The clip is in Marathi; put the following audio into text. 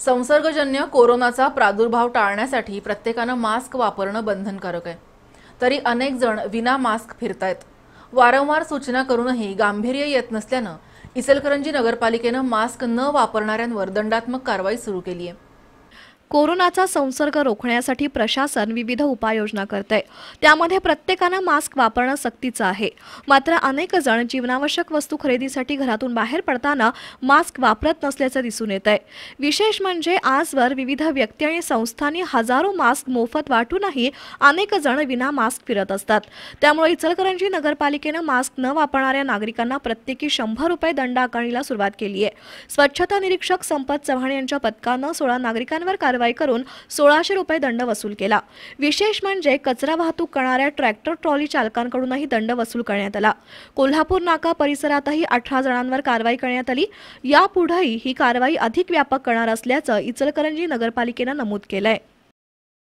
संसर्गजन्य कोरोनाचा प्रादुर्भाव टाळण्यासाठी प्रत्येकानं मास्क वापरणं बंधनकारक आहे तरी अनेक जण विना मास्क फिरतायत वारंवार सूचना करूनही गांभीर्य येत नसल्यानं इचलकरंजी नगरपालिकेनं मास्क न वापरणाऱ्यांवर दंडात्मक कारवाई सुरू केली आहे कोरोनाचा संसर्ग रोखण्यासाठी प्रशासन विविध उपाययोजना करत आहे त्यामध्ये प्रत्येकानं मास्क वापरणं सक्तीचं आहे मात्र अनेक जण जीवनावश्यक वस्तू खरेदीसाठी घरातून बाहेर पडताना मास्क वापरत नसल्याचं दिसून येत आहे विशेष म्हणजे आजवर विविध व्यक्ती आणि संस्थांनी हजारो मास्क मोफत वाटूनही अनेक जण विना मास्क फिरत असतात त्यामुळे इचलकरंजी नगरपालिकेनं मास्क न वापरणाऱ्या नागरिकांना प्रत्येकी शंभर रुपये दंड आकारणीला सुरुवात केली आहे स्वच्छता निरीक्षक संपत चव्हाण यांच्या पथकानं सोळा नागरिकांवर कारवाई कारवाई करून सोळाशे रुपये दंड वसूल केला विशेष म्हणजे कचरा वाहतूक करणाऱ्या ट्रॅक्टर ट्रॉली चालकांकडूनही दंड वसूल करण्यात आला कोल्हापूर नाका परिसरातही अठरा जणांवर कारवाई करण्यात आली यापुढेही ही कारवाई अधिक व्यापक करणार असल्याचं इचलकरंजी नगरपालिकेनं नमूद केलंय